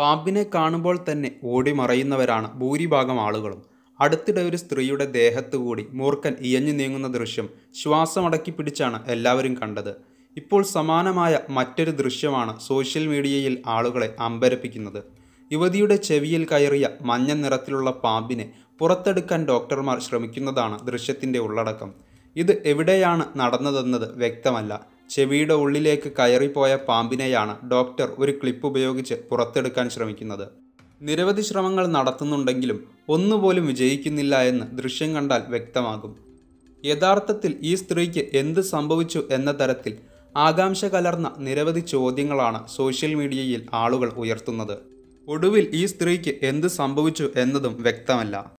പാമ്പിനെ കാണുമ്പോൾ തന്നെ ഓടി മറയുന്നവരാണ് ഭൂരിഭാഗം ആളുകളും അടുത്തിടെ ഒരു സ്ത്രീയുടെ ദേഹത്തു കൂടി മൂർഖൻ ഇയഞ്ഞു നീങ്ങുന്ന ദൃശ്യം ശ്വാസമടക്കി പിടിച്ചാണ് എല്ലാവരും കണ്ടത് ഇപ്പോൾ സമാനമായ മറ്റൊരു ദൃശ്യമാണ് സോഷ്യൽ മീഡിയയിൽ ആളുകളെ അമ്പരപ്പിക്കുന്നത് യുവതിയുടെ ചെവിയിൽ കയറിയ മഞ്ഞ നിറത്തിലുള്ള പാമ്പിനെ പുറത്തെടുക്കാൻ ഡോക്ടർമാർ ശ്രമിക്കുന്നതാണ് ദൃശ്യത്തിൻ്റെ ഉള്ളടക്കം ഇത് എവിടെയാണ് നടന്നതെന്നത് വ്യക്തമല്ല ചെവിയുടെ ഉള്ളിലേക്ക് കയറിപ്പോയ പാമ്പിനെയാണ് ഡോക്ടർ ഒരു ക്ലിപ്പ് ഉപയോഗിച്ച് പുറത്തെടുക്കാൻ ശ്രമിക്കുന്നത് നിരവധി ശ്രമങ്ങൾ നടത്തുന്നുണ്ടെങ്കിലും ഒന്നുപോലും വിജയിക്കുന്നില്ല എന്ന് ദൃശ്യം കണ്ടാൽ വ്യക്തമാകും യഥാർത്ഥത്തിൽ ഈ സ്ത്രീക്ക് എന്ത് സംഭവിച്ചു എന്ന തരത്തിൽ ആകാംക്ഷ കലർന്ന നിരവധി ചോദ്യങ്ങളാണ് സോഷ്യൽ മീഡിയയിൽ ആളുകൾ ഉയർത്തുന്നത് ഒടുവിൽ ഈ സ്ത്രീക്ക് എന്ത് സംഭവിച്ചു എന്നതും വ്യക്തമല്ല